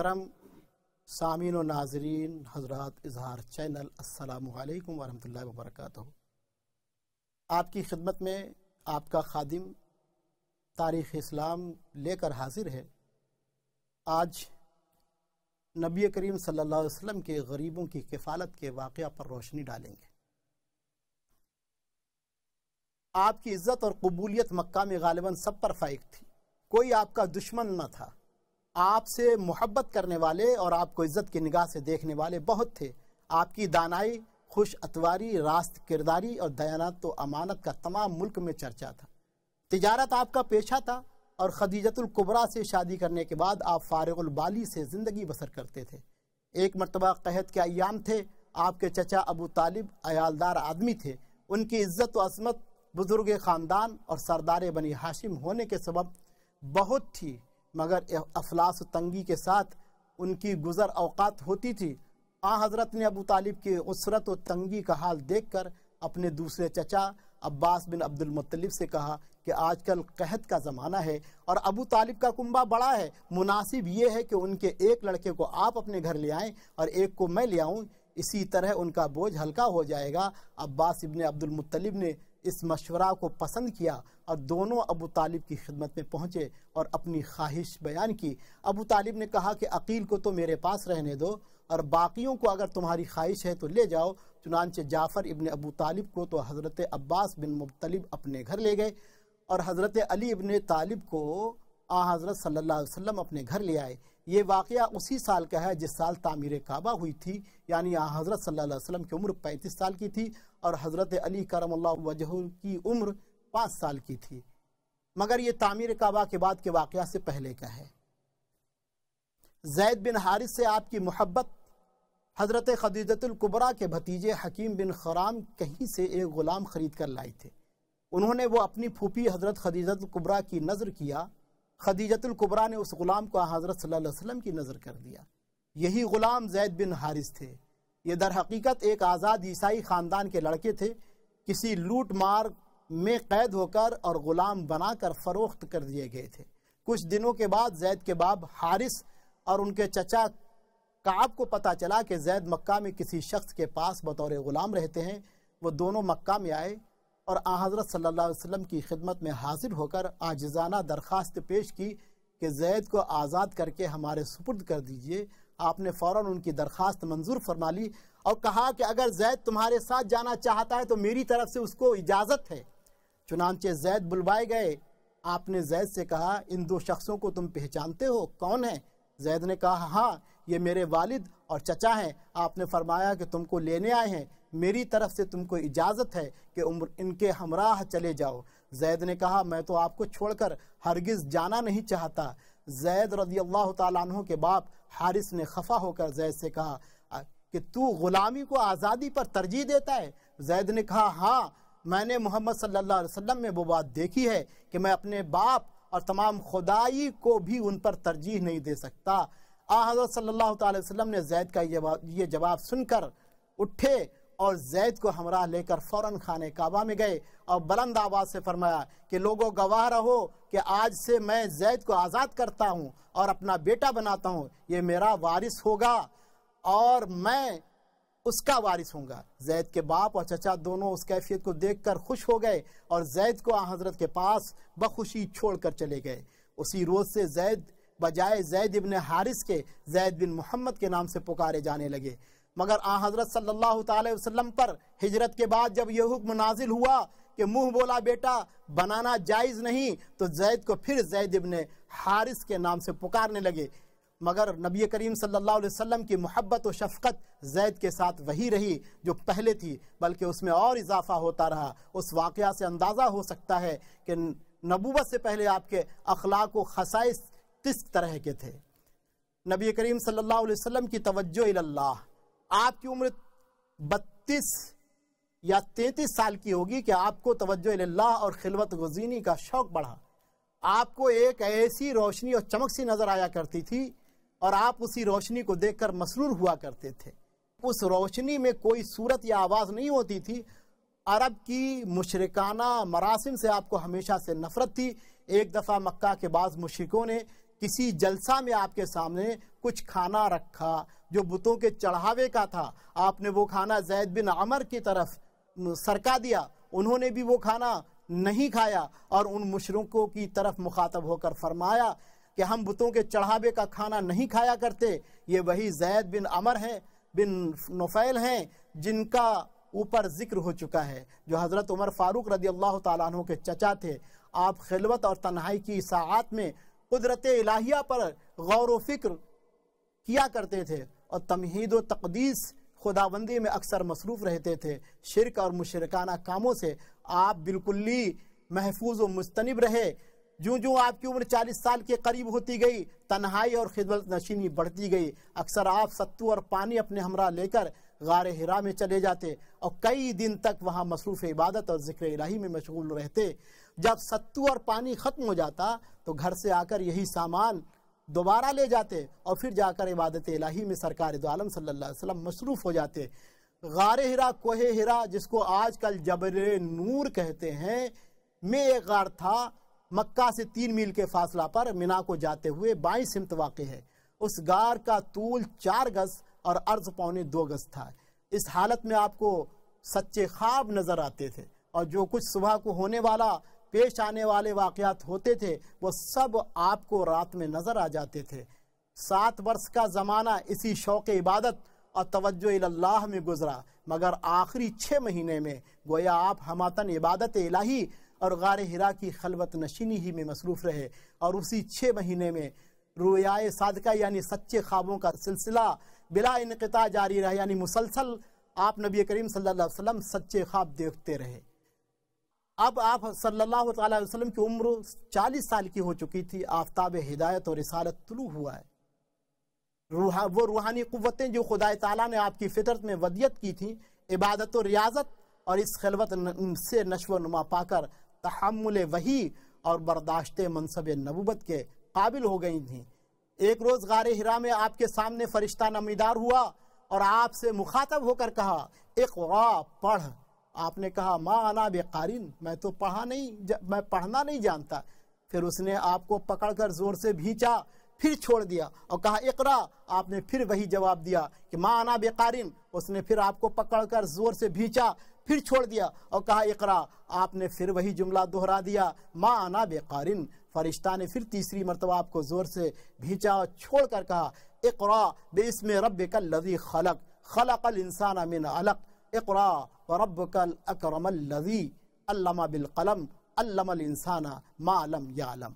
मोहतरम सामीन व नाजरीन हजरात इजहार चैनल असलकम वरहमल वबरक आपकी खिदमत में आपका खादिम तारीख़ इस्लाम लेकर हाजिर है आज नबी करीम सल्लल्लाहु अलैहि वसल्लम के गरीबों की किफ़ालत के वाक़ पर रोशनी डालेंगे आपकी इज़्ज़त और कबूलियत मक्का में गालिबा सब पर फाइक थी कोई आपका दुश्मन न था आपसे मोहब्बत करने वाले और आपको इज़्ज़त की निगाह से देखने वाले बहुत थे आपकी दानाई खुश अतवारी रास्त किरदारी और दयानत तो अमानत का तमाम मुल्क में चर्चा था तजारत आपका पेशा था और खदीजतुल्कुबरा से शादी करने के बाद आप फ़ारगुलबाली से ज़िंदगी बसर करते थे एक मरतबा कहत के अयाम थे आपके चचा अबू तालिब अयालदार आदमी थे उनकी इज़्ज़त असमत बुज़ुर्ग ख़ानदान और सरदार बनी हाशिम होने के सबब बहुत थी मगर अफलास तंगी के साथ उनकी गुज़र अवकात होती थी आ हज़रत ने अबू तालिब की उसरत व तंगी का हाल देख कर अपने दूसरे चचा अब्बास बिन मुत्तलिब से कहा कि आजकल कहत का ज़माना है और अबू तालिब का कुंबा बड़ा है मुनासिब ये है कि उनके एक लड़के को आप अपने घर ले आएँ और एक को मैं ले आऊँ इसी तरह उनका बोझ हल्का हो जाएगा अब्बास इबन अब्दुलमतलब ने इस मशवरा को पसंद किया और दोनों अबू तालिब की खिदमत में पहुँचे और अपनी ख्वाहिश बयान की अबू तालिब ने कहा कि अकील को तो मेरे पास रहने दो और बाकियों को अगर तुम्हारी ख्वाहिश है तो ले जाओ चुनानचे जाफ़र इबन अबू तालिब को तो हज़रत अब्बास बिन मुबतलिब अपने घर ले गए और हज़रत अली इबन तालिब को आ हज़रत सल्ला वसम अपने घर ले आए ये वाक़ उसी साल का है जिस साल तामीर काबा हुई थी यानी आ हज़रत सल्ला वसम की उम्र पैंतीस साल की थी और हज़रत अली करम वजह की उम्र पाँच साल की थी मगर ये तामीर काबा के बाद के वाक़ से पहले का है जैद बिन हारिस से आपकी मोहब्बत हज़रत खदीजतुल्कुबरा के भतीजे हकीम बिन खराम कहीं से एक ग़ुलाम ख़रीद कर लाए थे उन्होंने वो अपनी फूफी हज़रत खदीजतुल्कुबरा की नज़र किया खदीजतुल्कुबरा ने उस ग़ुलाम को हज़रत सल्लल्लाहु अलैहि वसल्लम की नज़र कर दिया यही ग़ुलाम जैद बिन हारिस थे ये दर हकीकत एक आज़ाद ईसाई ख़ानदान के लड़के थे किसी लूट मार में कैद होकर और ग़ुलाम बनाकर फ़रोख्त कर दिए गए थे कुछ दिनों के बाद जैद के बाप हारिस और उनके चचा काब को पता चला कि जैद मक्का में किसी शख्स के पास बतौर ग़ुलाम रहते हैं वो दोनों मक्का में आए और आ हज़रत सल्ला वसम की खिदमत में हाजिर होकर आजिज़ाना दरख्वास्त पेश की कि जैद को आज़ाद करके हमारे सुपुर्द कर दीजिए आपने फ़ौर उनकी दरख्वास्त मंजूर फरमा ली और कहा कि अगर जैद तुम्हारे साथ जाना चाहता है तो मेरी तरफ से उसको इजाज़त है चुनानचे जैद बुलवाए गए आपने जैद से कहा इन दो शख्सों को तुम पहचानते हो कौन है जैद ने कहा हाँ ये मेरे वालिद और चचा हैं आपने फरमाया कि तुमको लेने आए हैं मेरी तरफ से तुमको इजाज़त है कि उम्र इनके हमराह चले जाओ जैद ने कहा मैं तो आपको छोड़कर हरगिज़ जाना नहीं चाहता जैद रजी अल्लाह तु के बाप हारिस ने खफा होकर जैद से कहा कि तू गुलामी को आज़ादी पर तरजीह देता है जैद ने कहा हाँ मैंने मोहम्मद सल्लल्लाहु अलैहि वसल्लम में वो बात देखी है कि मैं अपने बाप और तमाम खुदाई को भी उन पर तरजीह नहीं दे सकता आ हज़रत सल्लल्लाहु अलैहि वसल्लम ने जैद का ये ये जवाब सुनकर उठे और जैद को हमरा लेकर फ़ौर खाने काबा में गए और बुलंद आवाज़ से फरमाया कि लोगों गवाह रहो कि आज से मैं जैद को आज़ाद करता हूँ और अपना बेटा बनाता हूँ ये मेरा वारिस होगा और मैं उसका वारिस होगा जैद के बाप और चचा दोनों उस कैफियत को कर खुश हो गए और जैद को आ हजरत के पास बखुशी कर चले गए उसी रोज़ से जैद बजाय जैद इबन हारिस के जैद बिन मोहम्मद के नाम से पुकारे जाने लगे मगर आ हज़रत सल्लल्लाहु अलैहि वसल्लम पर हिजरत के बाद जब यह हुक्म नाजिल हुआ कि मुंह बोला बेटा बनाना जायज़ नहीं तो जैद को फिर जैद इबन हारिस के नाम से पुकारने लगे मगर नबी करीम सल्लल्लाहु अलैहि वसल्लम की मोहब्बत व शफ़क़त जैद के साथ वही रही जो पहले थी बल्कि उसमें और इजाफ़ा होता रहा उस वाक़ से अंदाज़ा हो सकता है कि नबूबत से पहले आपके अखलाक व खसाइस किस तरह के थे नबी करीम सल्लल्लाहु अलैहि वसल्लम की तवज्जो अल्लाह आपकी उम्र बत्तीस या तैतीस साल की होगी कि आपको तवज्जो अल्लाह और खिलवत गजीनी का शौक बढ़ा आपको एक ऐसी रोशनी और चमक सी नज़र आया करती थी और आप उसी रोशनी को देखकर मसरूर हुआ करते थे उस रोशनी में कोई सूरत या आवाज़ नहीं होती थी अरब की मुशरकाना मरासिम से आपको हमेशा से नफ़रत थी एक दफ़ा मक्का के बाद मुशरकों ने किसी जलसा में आपके सामने कुछ खाना रखा जो बुतों के चढ़ावे का था आपने वो खाना जैद बिन अमर की तरफ सरका दिया उन्होंने भी वो खाना नहीं खाया और उन मुशरकों की तरफ मुखातब होकर फरमाया कि हम बुतों के चढ़ावे का खाना नहीं खाया करते ये वही जैद बिन अमर हैं बिन नफ़ैल हैं जिनका ऊपर जिक्र हो चुका है जो हज़रत उमर फ़ारूक रदी अल्लाह तु के चचा थे आप खिलवत और तन्हाई की सात में कुदरत इलाहिया पर गौर वफ़िक्र किया करते थे और तमहीद व तकदीस खुदाबंदी में अक्सर मसरूफ़ रहते थे शिरक और मुशरकाना कामों से आप बिल्कुल ही महफूज व मुस्तनब रहे जो जो आपकी उम्र चालीस साल के करीब होती गई तन्हाई और खिदमत नशीनी बढ़ती गई अक्सर आप सत्तू और पानी अपने हमरा लेकर गार हिरा में चले जाते और कई दिन तक वहाँ मसरूफ़ इबादत और ज़िक्र इलाही में मशगूल रहते जब सत्तू और पानी खत्म हो जाता तो घर से आकर यही सामान दोबारा ले जाते और फिर जाकर इबादत इलाही में सरकार दोम सल्ला मसरूफ़ हो जाते गार हिरा कोहे हिरा जिसको कल जबर नूर कहते हैं में एक गार था मक्का से तीन मील के फासला पर मिना को जाते हुए बाई सिमत वाक़ है उस गार का तूल चार गज और अर्ज पौने दो गज था इस हालत में आपको सच्चे ख्वाब नज़र आते थे और जो कुछ सुबह को होने वाला पेश आने वाले वाकयात होते थे वो सब आपको रात में नज़र आ जाते थे सात वर्ष का ज़माना इसी शौक़ इबादत और तवज्जो अल्लाह में गुजरा मगर आखिरी छः महीने में गोया आप हमातन इबादत इलाही और गार हिरा की खलवत नशीनी ही में मसरूफ़ रहे और उसी छः महीने में रोयाए सदका यानी सच्चे ख्वाबों का सिलसिला बिला इनकता जारी रहा यानी मुसलसल आप नबी करीम सल्लल्लाहु अलैहि वसल्लम सच्चे ख्वाब देखते रहे अब आप सल्लल्लाहु अलैहि वसल्लम की उम्र 40 साल की हो चुकी थी आफ्ताब हिदायत और रिसालत तुलू हुआ है रूहा वो रूहानी कुतें जो खुदा ताला ने आपकी फितरत में वदियत की थी इबादत और रियाजत और इस खलवत से नशो नुमा पाकर तहमुल वही और बर्दाश्त मनसब नबूबत के काबिल हो गई थी एक रोज़ गार हिरा में आपके सामने फरिश्ता नमीदार हुआ और आपसे मुखातब होकर कहा एक पढ़ आपने कहा माँ आना बेकारिन मैं तो पढ़ा नहीं ज, मैं पढ़ना नहीं जानता फिर उसने आपको पकड़कर जोर से भींचा फिर छोड़ दिया और कहा इकरा आपने फिर वही जवाब दिया कि माँ आना बेकारिन उसने फिर आपको पकड़कर जोर से भींचा फिर छोड़ दिया और कहा इकरा आपने फिर वही जुमला दोहरा दिया माँ आना बेकारिन फरिश्ता ने फिर तीसरी मरतबा आपको ज़ोर से भींचा और छोड़ कर कहा इकरा बे इसमें रब कल लवी खलक खलक अल इंसान अमिन अलक इकरा रब कल अक्रमल्लवी अल्लामा बिलकलम अल्लामल इंसाना मालम यालम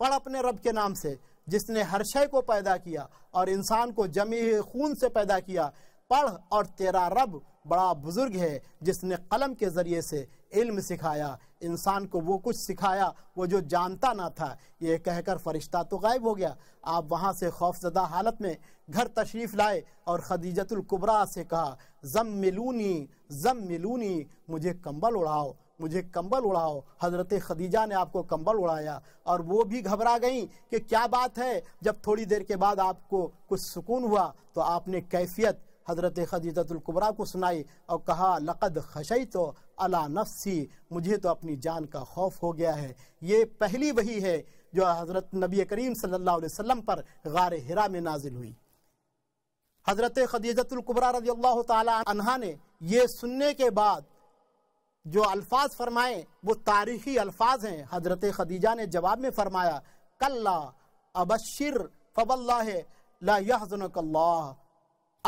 पढ़ अपने रब के नाम से जिसने हर शय को पैदा किया और इंसान को जमी खून से पैदा किया पढ़ और तेरा रब बड़ा बुज़ुर्ग है जिसने कलम के ज़रिए से इल्म सिखाया इंसान को वो कुछ सिखाया वो जो जानता ना था ये कहकर फरिश्ता तो गायब हो गया आप वहाँ से खौफजदा हालत में घर तशरीफ़ लाए और खदीजतुल्कुबरा से कहा जम मिलूनी जम मिलूनी मुझे कंबल उड़ाओ मुझे कंबल उड़ाओ हज़रत खदीजा ने आपको कंबल उड़ाया और वो भी घबरा गई कि क्या बात है जब थोड़ी देर के बाद आपको कुछ सुकून हुआ तो आपने कैफियत हज़रत खदीजतुल्कुबरा को सुनाई और कहा लक़द खशई तो अला नफसी मुझे तो अपनी जान का खौफ हो गया है ये पहली वही है जो हज़रत नबी करीम सल्लल्लाहु अलैहि वसल्लम पर गार हिरा में नाजिल हुई हज़रत खदीजतुल्कुबरा रजी अल्लाह तहा ने यह सुनने के बाद जो अल्फाज फरमाए वो तारीखी अल्फाज हैं हज़रत खदीजा ने जवाब में फरमाया कल्ला अबशिर फबल्ला ला यह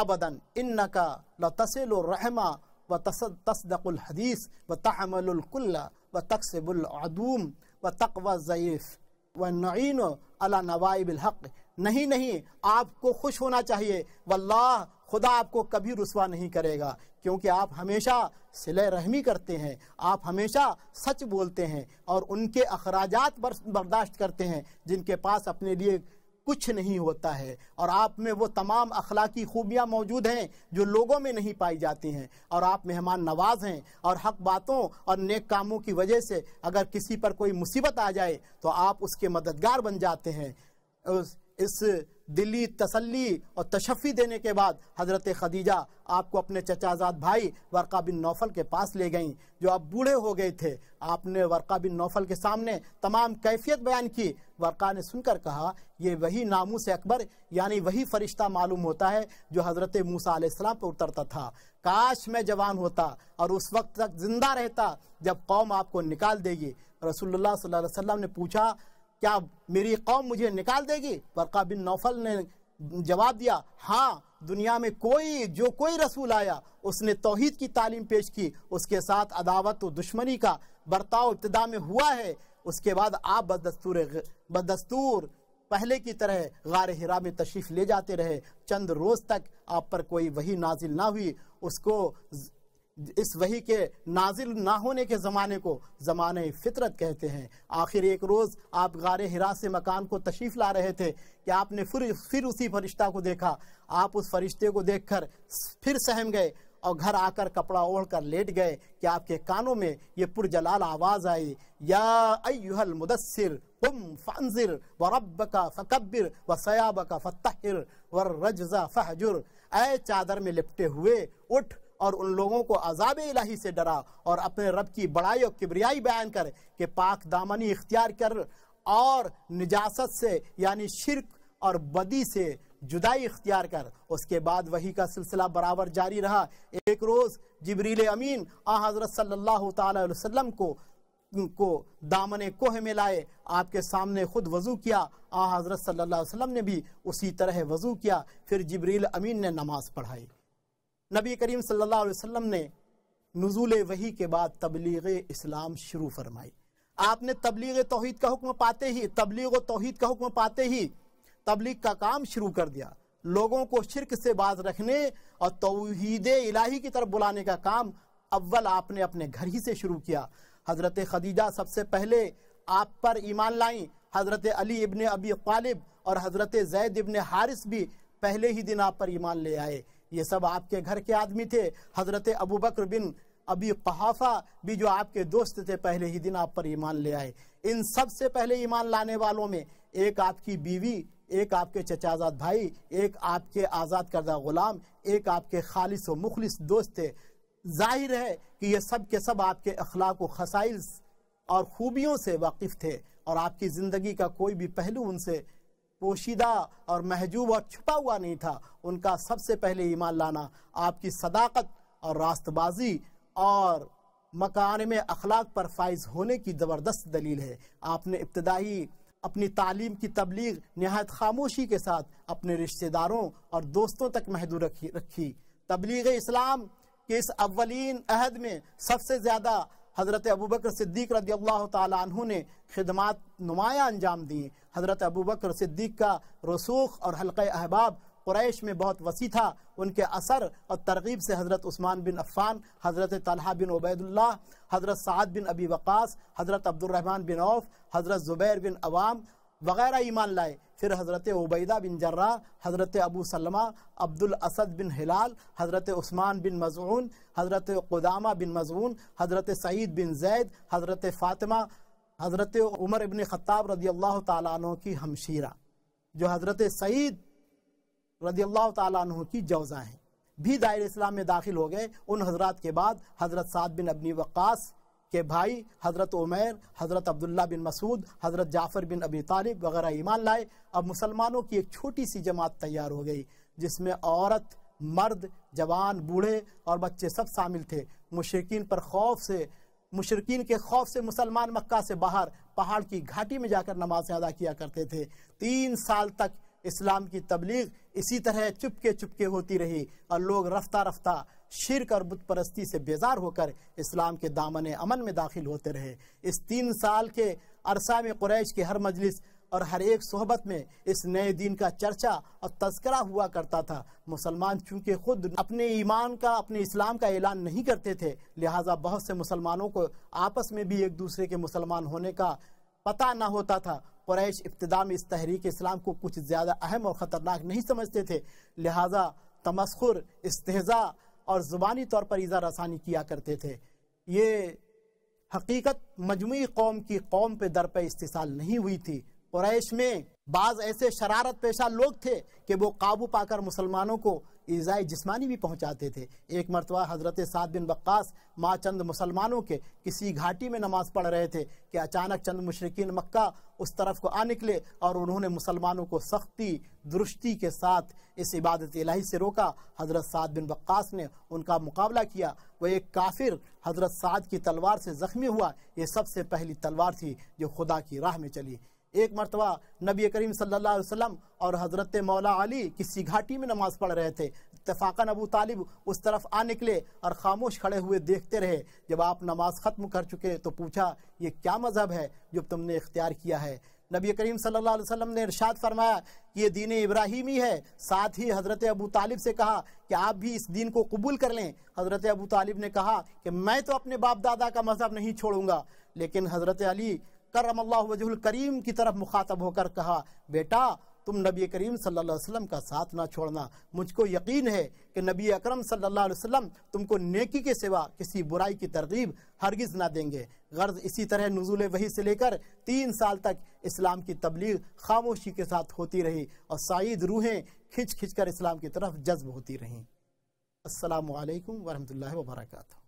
अबदन इन का लतसिल रहमा व तसदकुल हदीस व तहमलकुल्ला व तकसबुलदूम व तकवा ज़यीफ़ व नईन अला नवाइबिल हक़ नहीं नहीं आपको खुश होना चाहिए वल्लाह खुदा आपको कभी रसवा नहीं करेगा क्योंकि आप हमेशा सिल रहमी करते हैं आप हमेशा सच बोलते हैं और उनके अखराज बर्दाश्त करते हैं जिनके पास अपने लिए कुछ नहीं होता है और आप में वो तमाम अखलाकी खूबियाँ मौजूद हैं जो लोगों में नहीं पाई जाती हैं और आप मेहमान नवाज हैं और हक बातों और नेक कामों की वजह से अगर किसी पर कोई मुसीबत आ जाए तो आप उसके मददगार बन जाते हैं उस इस दिली तसल्ली और तशफ़ी देने के बाद हज़रत खदीजा आपको अपने चचाजाद भाई वर्का बिन नौफल के पास ले गईं जो अब बूढ़े हो गए थे आपने वर्का बिन नौफल के सामने तमाम कैफियत बयान की वर्का ने सुनकर कहा ये वही से अकबर यानी वही फ़रिश्ता मालूम होता है जो हज़रत मूसा आलाम पर उतरता था काश मैं जवान होता और उस वक्त तक ज़िंदा रहता जब कौम आपको निकाल देगी रसोल्ला वसम ने पूछा क्या मेरी कौम मुझे निकाल देगी बरका बिन नौफल ने जवाब दिया हाँ दुनिया में कोई जो कोई रसूल आया उसने तोहद की तालीम पेश की उसके साथ अदावत व दुश्मनी का बर्ताव इब्तदा में हुआ है उसके बाद आप बदस्तूर बदस्तूर पहले की तरह गार हिरा में तशरीफ़ ले जाते रहे चंद रोज़ तक आप पर कोई वही नाजिल ना हुई उसको इस वही के नाजिल ना होने के ज़माने को ज़माने फितरत कहते हैं आखिर एक रोज़ आप गार हिरा से मकान को तशरीफ़ ला रहे थे कि आपने फिर फिर उसी फरिश्ता को देखा आप उस फरिश्ते को देखकर फिर सहम गए और घर आकर कपड़ा ओढ़ कर लेट गए कि आपके कानों में ये पुरजलाल आवाज़ आई या अयुहल मुदसर उम फंजिर व रब का फ़कबिर व सयाब का फ़तर व रजा फ़हजुर ए चादर में लिपटे हुए उठ और उन लोगों को अजाब इलाही से डरा और अपने रब की बड़ाई और किबरियाई बयान कर के पाक दामनी इख्तियार कर और निजासत से यानी शिरक और बदी से जुदाई इख्तियार कर उसके बाद वही का सिलसिला बराबर जारी रहा एक रोज़ जबरील अमीन आ हज़रत सल्लल्लाहु अलैहि वसल्लम को को दामन कोह में लाए आपके सामने खुद वज़ू किया आ हज़रत सल्लल्लाहु अलैहि वसल्लम ने भी उसी तरह वज़ू किया फिर जबरील अमीन ने नमाज़ पढ़ाई नबी करीम सल्लल्लाहु अलैहि वसल्लम ने नजूल वही के बाद तबलीग इस्लाम शुरू फरमाई आपने तबलीग तोहद का हुक्म पाते ही तबलीग तोहद का हुक्म पाते ही तबलीग का काम शुरू कर दिया लोगों को शिरक से बाज रखने और तोहद इलाही की तरफ बुलाने का काम अव्वल आपने अपने घर ही से शुरू किया हज़रत खदीजा सबसे पहले आप पर ईमान लाई हज़रत अली इबन अबी तालिब और हज़रत जैद इबन हारिस भी पहले ही दिन आप पर ईमान ले आए ये सब आपके घर के आदमी थे हज़रत अबू बकर बिन अभी कहाफा भी जो आपके दोस्त थे पहले ही दिन आप पर ईमान ले आए इन सब से पहले ईमान लाने वालों में एक आपकी बीवी एक आपके चचाजाद भाई एक आपके आज़ाद करदा ग़ुलाम एक आपके खालिस व मुखलिस दोस्त थे जाहिर है कि ये सब के सब आपके अखलाक व खसाइल और ख़ूबियों से वाकिफ़ थे और आपकी ज़िंदगी का कोई भी पहलू उनसे पोशीदा और महजूब और छुपा हुआ नहीं था उनका सबसे पहले ईमान लाना आपकी सदाकत और रास्तबाजी और मकान में अखलाक पर फाइज होने की ज़बरदस्त दलील है आपने इब्तदाई अपनी तालीम की तबलीग नहायत खामोशी के साथ अपने रिश्तेदारों और दोस्तों तक महदूद रखी रखी तबलीग इस्लाम के इस अवलिन अहद में सबसे ज़्यादा हज़रत अबू बकर सिद्दीक रदी अल्लाह तु ने खदमात नुमाया अंजाम दी हज़रत अबू बकर सिद्दीक का रसूख और हल्क़ अहबाब क्रैश में बहुत वसी था उनके असर और तरगीब से हज़रत उस्मान बिन अफ़ान हज़रत तलहा बिन उबैदुल्ला हज़रत साद बिन अबी वक़ास हज़रत अब्दुलरहमान बिन औफ हज़रत ज़ुबैर बिन अवाम वगैरह ईमान लाए फिर हज़रत उबैदा बिन जर्रा हज़रत अबू सलमा अब्दुल असद बिन हिलाल हज़रत उस्मान बिन मजून हज़रत कुदामा बिन मजून हज़रत सईद बिन जैद हज़रत फ़ातिमा हज़रत उमर इबन ख़त्ताब रदी अल्लाह तु की हमशीरा जो हज़रत सईद रदी अल्लाह तु की जौज़ा हैं भी दायर इस्लाम में दाखिल हो गए उन हजरात के बाद हज़रत साद बिन अबनी वक्स के भाई हज़रत उमैर हज़रत अब्दुल्ला बिन मसूद हज़रत जाफ़र बिन अबी तालिब वगैरह ईमान लाए अब मुसलमानों की एक छोटी सी जमात तैयार हो गई जिसमें औरत मर्द जवान बूढ़े और बच्चे सब शामिल थे मुशरकिन पर खौफ से मुशरकिन के खौफ से मुसलमान मक्का से बाहर पहाड़ की घाटी में जाकर नमाज़ें अदा किया करते थे तीन साल तक इस्लाम की तबलीग इसी तरह चुपके चुपके होती रही और लोग रफ्ता रफ्ता शिरक और बुत परस्ती से बेजार होकर इस्लाम के दामन अमन में दाखिल होते रहे इस तीन साल के अरसा में क्रैश की हर मजलिस और हर एक सोहबत में इस नए दिन का चर्चा और तस्करा हुआ करता था मुसलमान चूंकि खुद अपने ईमान का अपने इस्लाम का ऐलान नहीं करते थे लिहाजा बहुत से मुसलमानों को आपस में भी एक दूसरे के मुसलमान होने का पता ना होता था क्रैश इब्तदा में इस तहरीक इस्लाम को कुछ ज़्यादा अहम और ख़तरनाक नहीं समझते थे लिहाजा तमस्खुर इस्तेजा और ज़ुबानी तौर पर ईज़ा रसानी किया करते थे ये हकीकत मजमू कौम की कौम पर दर पर इस्तेसाल नहीं हुई थी क्रैश में बाज़ ऐसे शरारत पेशा लोग थे कि वो काबू पाकर मुसलमानों को ईज़ाई जिस्मानी भी पहुँचाते थे एक मरतबा हज़रत साद बिन बक्स माँ चंद मुसलमानों के किसी घाटी में नमाज़ पढ़ रहे थे कि अचानक चंद मशरकिन मक्का उस तरफ को आ निकले और उन्होंने मुसलमानों को सख्ती दुरुस्ती के साथ इस इबादत इलाही से रोका हज़रत साद बिन बक्स ने उनका मुकाबला किया वह एक काफिर हज़रत साद की तलवार से ज़ख्मी हुआ ये सबसे पहली तलवार थी जो खुदा की राह में चली एक मरतबा नबी करीम सल्लल्लाहु अलैहि वसल्लम और हज़रत मौला अली किसी घाटी में नमाज़ पढ़ रहे थे इतफाक़ा अबू तालिब उस तरफ आ निकले और ख़ामोश खड़े हुए देखते रहे जब आप नमाज ख़त्म कर चुके तो पूछा ये क्या मज़हब है जो तुमने इख्तियार किया है नबी करीम सल्लल्लाहु अलैहि वसल्लम ने इरशाद फरमाया कि ये दीन इब्राहिमी है साथ ही हज़रत अबू तालिब से कहा कि आप भी इस दीन को कबूल कर लें हज़रत अबू तालिब ने कहा कि मैं तो अपने बाप दादा का मज़हब नहीं छोड़ूंगा लेकिन हज़रत अली करम वजहुल करीम की तरफ मुखातब होकर कहा बेटा तुम नबी करीम सल्लल्लाहु अलैहि वसल्लम का साथ ना छोड़ना मुझको यकीन है कि नबी अकरम सल्लल्लाहु अलैहि वसल्लम तुमको नेकी के सिवा किसी बुराई की तरगीब हरगिज़ ना देंगे गर्ज इसी तरह नजूल वही से लेकर तीन साल तक इस्लाम की तबलीग खामोशी के साथ होती रही और साइद रूहें खिंच खिंच कर इस्लाम की तरफ जज्ब होती रहीं असलकम वरहमल वर्का